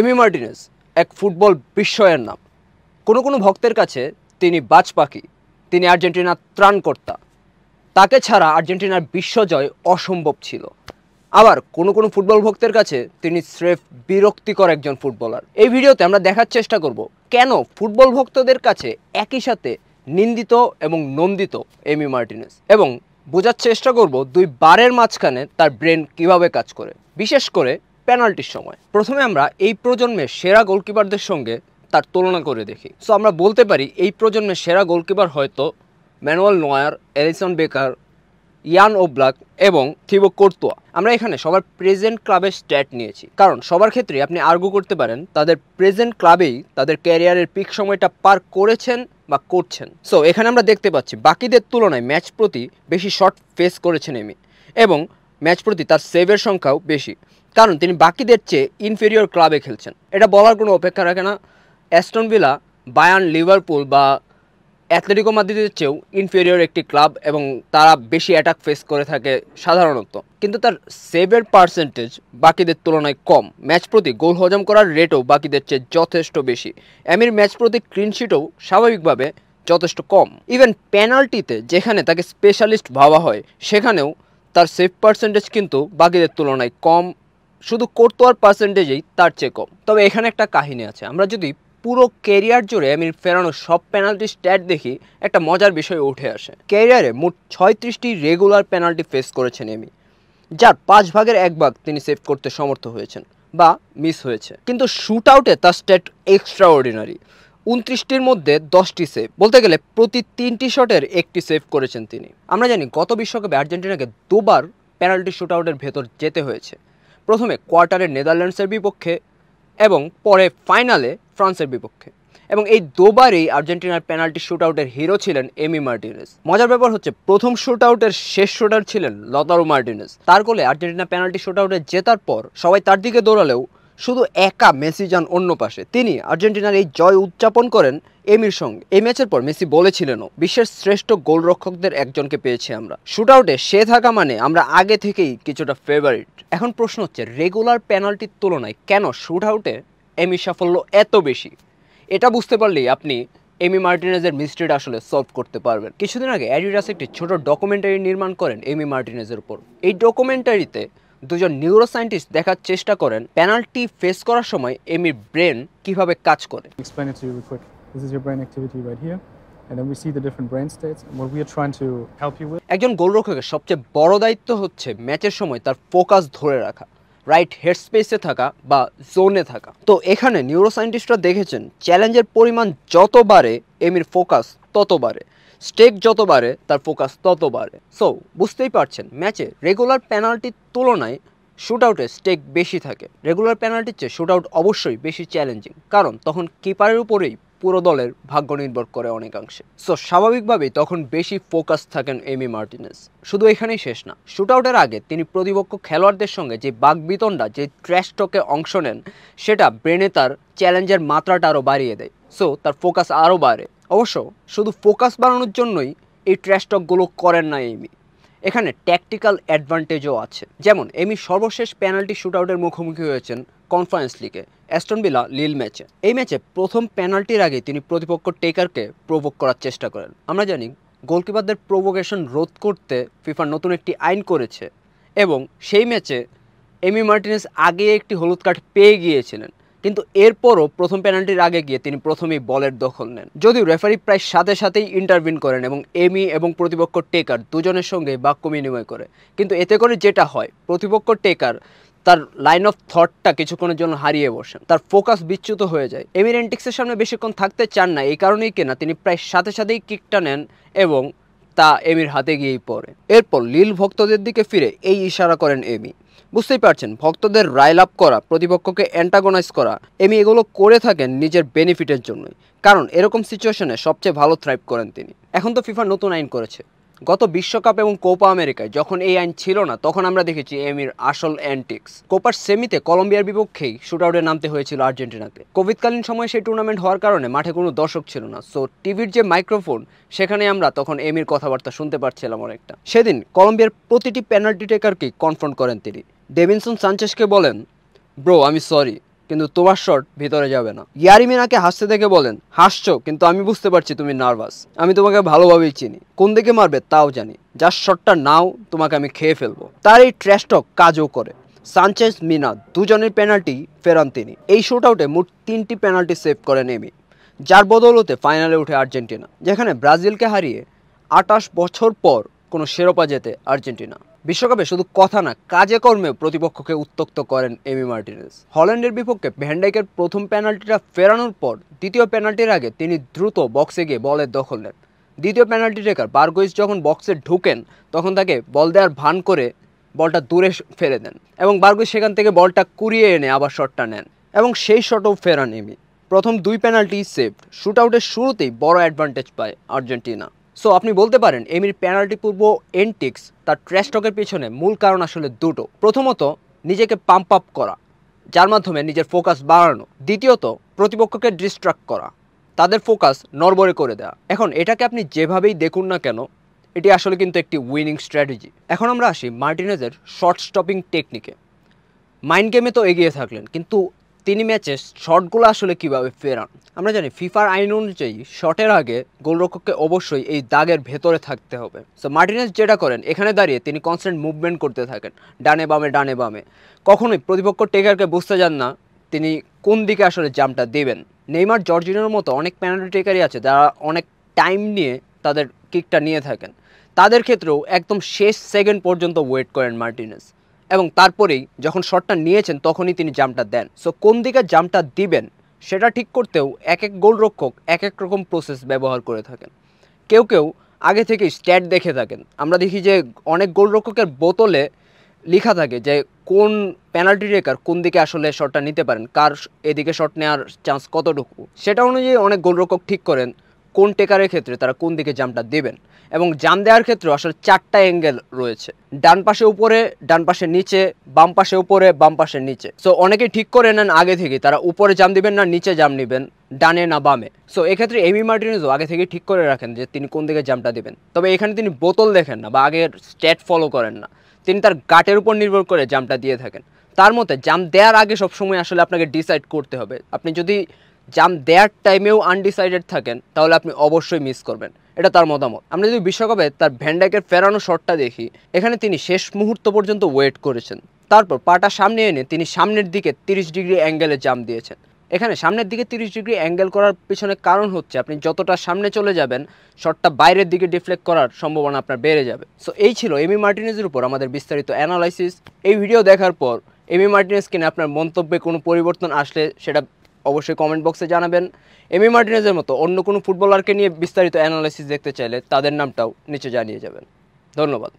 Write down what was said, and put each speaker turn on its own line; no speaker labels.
এমি Martinez এক football বিস্ময়ের নাম কোনো কোনো ভক্তের কাছে তিনি বাজ পাখি তিনি আর্জেন্টিনার ত্রাণকর্তা তাকে ছাড়া আর্জেন্টিনার বিশ্বজয় অসম্ভব ছিল আবার কোনো কোনো ফুটবল ভক্তের কাছে তিনি স্রেফ বিরক্তিকর একজন ফুটবলার এই ভিডিওতে আমরা দেখার চেষ্টা করব কেন ফুটবল ভক্তদের কাছে একই সাথে নিন্দিত এবং নন্দিত এমি মার্টিনেস এবং বোঝার চেষ্টা করব দুই বারের মাঝখানে তার ব্রেন কিভাবে কাজ করে বিশেষ করে পেনাল্টির সময় প্রথমে আমরা এই প্রজন্মের সেরা গোলকিপারদের সঙ্গে তার তুলনা করে দেখি সো আমরা বলতে পারি এই প্রজন্মের সেরা গোলকিপার হয়তো manual Neuer Alisson Becker Jan Oblak এবং থিবো কোর্তোয়া আমরা এখানে সবার প্রেজেন্ট ক্লাবের স্ট্যাট নিয়েছি কারণ সবার ক্ষেত্রে আপনি আর্গু করতে পারেন তাদের প্রেজেন্ট ক্লাবেই তাদের ক্যারিয়ারের পিক সময়টা পার করেছেন বা করছেন সো এখানে আমরা দেখতে পাচ্ছি বাকিদের তুলনায় ম্যাচ প্রতি বেশি শট ফেস করেছেন এমি এবং ম্যাচ প্রতি তার সেভের সংখ্যাও বেশি কারণ তিনি বাকিদের চেয়ে ইনফেরিয়র ক্লাবে খেলছেন এটা বলার কোনো অপেক্ষা রাখে না অ্যাস্টন ভিলা বায়ান লিভারপুল বা অ্যাথলেটিকো মাদ্রিদের চেয়েও ইনফেরিয়র একটি ক্লাব এবং তারা বেশি অ্যাটাক ফেস করে থাকে সাধারণত কিন্তু তার সেভের পার্সেন্টেজ বাকিদের তুলনায় কম ম্যাচ প্রতি গোল হজম করার রেটও বাকিদের চেয়ে যথেষ্ট বেশি অ্যামির ম্যাচ প্রতি ক্লিনশিটও স্বাভাবিকভাবে যথেষ্ট কম ইভেন পেনাল্টিতে যেখানে তাকে স্পেশালিস্ট ভাবা হয় সেখানেও তার সেভ পার্সেন্টেজ কিন্তু বাকিদের তুলনায় কম শুধু কোর্তোয়ার পার্সেন্টেজেই তার চেয়ে কম তবে এখানে একটা কাহিনী আছে আমরা যদি পুরো ক্যারিয়ার জুড়ে আমি ফেরানো সব পেনাল্টি স্ট্যাট দেখি একটা মজার বিষয় উঠে আসে ক্যারিয়ারে মোট ছয়ত্রিশটি রেগুলার পেনাল্টি ফেস করেছেন এমি যার পাঁচ ভাগের এক ভাগ তিনি সেভ করতে সমর্থ হয়েছেন বা মিস হয়েছে কিন্তু শ্যুট আউটে তার স্ট্যাট এক্সট্রা অর্ডিনারি উনত্রিশটির মধ্যে দশটি সেভ বলতে গেলে প্রতি তিনটি শটের একটি সেভ করেছেন তিনি আমরা জানি গত বিশ্বকাপে আর্জেন্টিনাকে দুবার পেনাল্টি শ্যুট আউটের ভেতর যেতে হয়েছে প্রথমে কোয়ার্টারে নেদারল্যান্ডসের বিপক্ষে এবং পরে ফাইনালে ফ্রান্সের বিপক্ষে এবং এই দুবারই আর্জেন্টিনার পেনাল্টি শ্যুট আউটের হিরো ছিলেন এমি মার্টিনেস মজার ব্যাপার হচ্ছে প্রথম শ্যুট আউটের শেষ শুটার ছিলেন লতারো মার্টিনেস তার গোলে আর্জেন্টিনা পেনাল্টি শুট আউটে জেতার পর সবাই তার দিকে দৌড়ালেও শুধু একা মেসি যান অন্য পাশে তিনি আর্জেন্টিনার এই জয় উদযাপন করেন এমির সঙ্গে এই ম্যাচের পর মেসি বলেছিলেনও বিশ্বের শ্রেষ্ঠ গোলরক্ষকদের একজনকে পেয়েছি আমরা শুট আউটে সে থাকা মানে আমরা আগে থেকেই কিছুটা ফেভারিট এখন প্রশ্ন হচ্ছে রেগুলার পেনাল্টির তুলনায় কেন শুট আউটে এমি সাফল্য এত বেশি এটা বুঝতে পারলেই আপনি এমি মার্টিনেজের মিস্ট্রিটা আসলে সলভ করতে পারবেন কিছুদিন আগে অ্যাডিডাস একটি ছোট ডকুমেন্টারি নির্মাণ করেন এমি মার্টিনেজের উপর এই ডকুমেন্টারিতে দুজন নিউরো সায়েন্টিস্ট দেখার চেষ্টা করেন পেনাল্টি ফেস করার সময় এমির ব্রেন কিভাবে কাজ করে একজন গোলরক্ষকের সবচেয়ে বড় দায়িত্ব হচ্ছে ম্যাচের সময় তার ফোকাস ধরে রাখা রাইট হেড স্পেসে থাকা বা জোনে থাকা তো এখানে নিউরোসায়েন্টিস্টরা দেখেছেন চ্যালেঞ্জের পরিমাণ যত বাড়ে এমির ফোকাস তত বাড়ে স্টেক যত বাড়ে তার ফোকাস তত বাড়ে সো বুঝতেই পারছেন ম্যাচে রেগুলার পেনাল্টির তুলনায় শুট আউটে স্টেক বেশি থাকে রেগুলার পেনাল্টির চেয়ে শুট আউট অবশ্যই বেশি চ্যালেঞ্জিং কারণ তখন কিপারের উপরেই পুরো দলের ভাগ্য নির্ভর করে অনেকাংশে সো স্বাভাবিকভাবেই তখন বেশি ফোকাস থাকেন এমি মার্টিনেস শুধু এখানেই শেষ না শুট আউটের আগে তিনি প্রতিপক্ষ খেলোয়াড়দের সঙ্গে যে বাঘবিতণ্ডা যে ট্র্যাশটকে অংশ নেন সেটা ব্রেনে তার চ্যালেঞ্জের মাত্রাটা আরও বাড়িয়ে দেয় সো তার ফোকাস আরও বাড়ে অবশ্য শুধু ফোকাস বাড়ানোর জন্যই এই ট্র্যাশটকগুলো করেন না এমি এখানে ট্যাকটিক্যাল অ্যাডভান্টেজও আছে যেমন এমি সর্বশেষ পেনাল্টি আউটের মুখোমুখি হয়েছেন কনফারেন্স লিগে অ্যাস্টনবিলা লিল ম্যাচে এই ম্যাচে প্রথম পেনাল্টির আগে তিনি প্রতিপক্ষ টেকারকে প্রভোগ করার চেষ্টা করেন আমরা জানি গোলকিপারদের প্রভোগেশন রোধ করতে ফিফার নতুন একটি আইন করেছে এবং সেই ম্যাচে এমি মার্টিনেস আগে একটি হলুদ কার্ড পেয়ে গিয়েছিলেন কিন্তু এরপরও প্রথম পেনাল্টির আগে গিয়ে তিনি প্রথমেই বলের দখল নেন যদিও রেফারি প্রায় সাথে সাথেই ইন্টারভিন করেন এবং এমি এবং প্রতিপক্ষ টেকার দুজনের সঙ্গে বাক্য বিনিময় করে কিন্তু এতে করে যেটা হয় প্রতিপক্ষ টেকার তার লাইন অফ থটটা কিছুক্ষণের জন্য হারিয়ে বসেন তার ফোকাস বিচ্যুত হয়ে যায় এমির সামনে বেশিক্ষণ থাকতে চান না এই কারণেই কেনা তিনি প্রায় সাথে সাথেই কিকটা নেন এবং তা এমির হাতে গিয়েই পড়ে এরপর লীল ভক্তদের দিকে ফিরে এই ইশারা করেন এমি বুঝতেই পারছেন ভক্তদের রায় লাভ করা প্রতিপক্ষকে অ্যান্টাগোনাইজ করা এমি এগুলো করে থাকেন নিজের বেনিফিটের জন্যই কারণ এরকম সিচুয়েশনে সবচেয়ে ভালো থ্রাইভ করেন তিনি এখন তো ফিফা নতুন আইন করেছে গত বিশ্বকাপ এবং কোপা আমেরিকায় যখন এই আইন ছিল না তখন আমরা দেখেছি এমির আসল অ্যান্টিক্স কোপার সেমিতে কলম্বিয়ার বিপক্ষেই আউটে নামতে হয়েছিল আর্জেন্টিনাতে কোভিডকালীন সময়ে সেই টুর্নামেন্ট হওয়ার কারণে মাঠে কোনো দর্শক ছিল না সো টিভির যে মাইক্রোফোন সেখানে আমরা তখন এমির কথাবার্তা শুনতে পারছিলাম অনেকটা সেদিন কলম্বিয়ার প্রতিটি পেনাল্টি টেকারকেই কনফ্রন্ট করেন তিনি ডেভিনসন সানচেসকে বলেন ব্রো আমি সরি কিন্তু তোমার শট ভিতরে যাবে না ইয়ারিমিনাকে হাসতে দেখে বলেন হাসছো কিন্তু আমি বুঝতে পারছি তুমি নার্ভাস আমি তোমাকে ভালোভাবেই চিনি কোন দিকে মারবে তাও জানি যার শটটা নাও তোমাকে আমি খেয়ে ফেলবো তার এই ট্র্যাশটক কাজও করে সানচেজ মিনা দুজনের পেনাল্টি ফেরান তিনি এই শুট আউটে মোট তিনটি পেনাল্টি সেভ করেন এমি যার বদৌলতে ফাইনালে উঠে আর্জেন্টিনা যেখানে ব্রাজিলকে হারিয়ে আটাশ বছর পর কোনো শিরোপা যেতে আর্জেন্টিনা বিশ্বকাপে শুধু কথা না কাজে কর্মে প্রতিপক্ষকে উত্তক্ত করেন এমি মার্টিনেস হল্যান্ডের বিপক্ষে ভ্যান্ডাইকের প্রথম পেনাল্টিটা ফেরানোর পর দ্বিতীয় পেনাল্টির আগে তিনি দ্রুত বক্সে গিয়ে বলের দখল নেন দ্বিতীয় পেনাল্টি টেকার বার্গোইস যখন বক্সে ঢুকেন তখন তাকে বল দেওয়ার ভান করে বলটা দূরে ফেলে দেন এবং বার্গোইস সেখান থেকে বলটা কুড়িয়ে এনে আবার শটটা নেন এবং সেই শটও ফেরান এমি প্রথম দুই পেনাল্টি সেভ শ্যুট আউটের শুরুতেই বড় অ্যাডভান্টেজ পায় আর্জেন্টিনা সো আপনি বলতে পারেন এমির পেনাল্টি পূর্ব এনটিক্স তার ট্র্যাশটকের পিছনে মূল কারণ আসলে দুটো প্রথমত নিজেকে পাম্প আপ করা যার মাধ্যমে নিজের ফোকাস বাড়ানো দ্বিতীয়ত প্রতিপক্ষকে ডিস্ট্রাক্ট করা তাদের ফোকাস নরবরে করে দেওয়া এখন এটাকে আপনি যেভাবেই দেখুন না কেন এটি আসলে কিন্তু একটি উইনিং স্ট্র্যাটেজি এখন আমরা আসি মার্টিনেজের শর্ট স্টপিং টেকনিকে মাইন্ড গেমে তো এগিয়ে থাকলেন কিন্তু তিনি ম্যাচে শটগুলো আসলে কিভাবে ফেরান আমরা জানি ফিফার আইন অনুযায়ী শটের আগে গোলরক্ষককে অবশ্যই এই দাগের ভেতরে থাকতে হবে সো মার্টিনেস যেটা করেন এখানে দাঁড়িয়ে তিনি কনস্ট্যান্ট মুভমেন্ট করতে থাকেন ডানে বামে ডানে বামে কখনোই প্রতিপক্ষ টেকারকে বুঝতে যান না তিনি কোন দিকে আসলে জামটা দেবেন নেইমার জর্জিনোর মতো অনেক পেনাল্টি টেকারই আছে যারা অনেক টাইম নিয়ে তাদের কিকটা নিয়ে থাকেন তাদের ক্ষেত্রেও একদম শেষ সেকেন্ড পর্যন্ত ওয়েট করেন মার্টিনেস এবং তারপরেই যখন শটটা নিয়েছেন তখনই তিনি জামটা দেন সো কোন দিকে জামটা দিবেন সেটা ঠিক করতেও এক এক গোলরক্ষক এক এক রকম প্রসেস ব্যবহার করে থাকেন কেউ কেউ আগে থেকেই স্ট্যাট দেখে থাকেন আমরা দেখি যে অনেক গোলরক্ষকের বোতলে লেখা থাকে যে কোন পেনাল্টি রেকার কোন দিকে আসলে শটটা নিতে পারেন কার এদিকে শট নেওয়ার চান্স কতটুকু সেটা অনুযায়ী অনেক গোলরক্ষক ঠিক করেন কোন টেকারের ক্ষেত্রে তারা কোন দিকে জামটা দেবেন এবং জাম দেওয়ার ক্ষেত্রে আসলে চারটা অ্যাঙ্গেল রয়েছে ডান পাশে উপরে ডান পাশে নিচে বাম পাশে উপরে বাম পাশে নিচে সো অনেকে ঠিক করে নেন আগে থেকে তারা উপরে জাম দিবেন না নিচে জাম নেবেন ডানে না বামে সো এক্ষেত্রে এমি মার্টিনেজও আগে থেকে ঠিক করে রাখেন যে তিনি কোন দিকে জামটা দেবেন তবে এখানে তিনি বোতল দেখেন না বা আগের স্ট্যাট ফলো করেন না তিনি তার গাটের উপর নির্ভর করে জামটা দিয়ে থাকেন তার মতে জাম দেওয়ার আগে সবসময় আসলে আপনাকে ডিসাইড করতে হবে আপনি যদি জাম দেয়ার টাইমেও আনডিসাইডেড থাকেন তাহলে আপনি অবশ্যই মিস করবেন এটা তার মতামত আমরা যদি বিশ্বকাপে তার ভ্যান্ডাকের ফেরানো শটটা দেখি এখানে তিনি শেষ মুহূর্ত পর্যন্ত ওয়েট করেছেন তারপর পাটা সামনে এনে তিনি সামনের দিকে তিরিশ ডিগ্রি অ্যাঙ্গেলে জাম দিয়েছেন এখানে সামনের দিকে তিরিশ ডিগ্রি অ্যাঙ্গেল করার পিছনে কারণ হচ্ছে আপনি যতটা সামনে চলে যাবেন শটটা বাইরের দিকে ডিফ্লেক্ট করার সম্ভাবনা আপনার বেড়ে যাবে সো এই ছিল এমি মার্টিনেজের উপর আমাদের বিস্তারিত অ্যানালাইসিস এই ভিডিও দেখার পর এমি মার্টিনেজ কিনে আপনার মন্তব্যে কোনো পরিবর্তন আসলে সেটা অবশ্যই কমেন্ট বক্সে জানাবেন এমি মার্টিনেজের মতো অন্য কোনো ফুটবলারকে নিয়ে বিস্তারিত অ্যানালাইসিস দেখতে চাইলে তাদের নামটাও নিচে জানিয়ে যাবেন ধন্যবাদ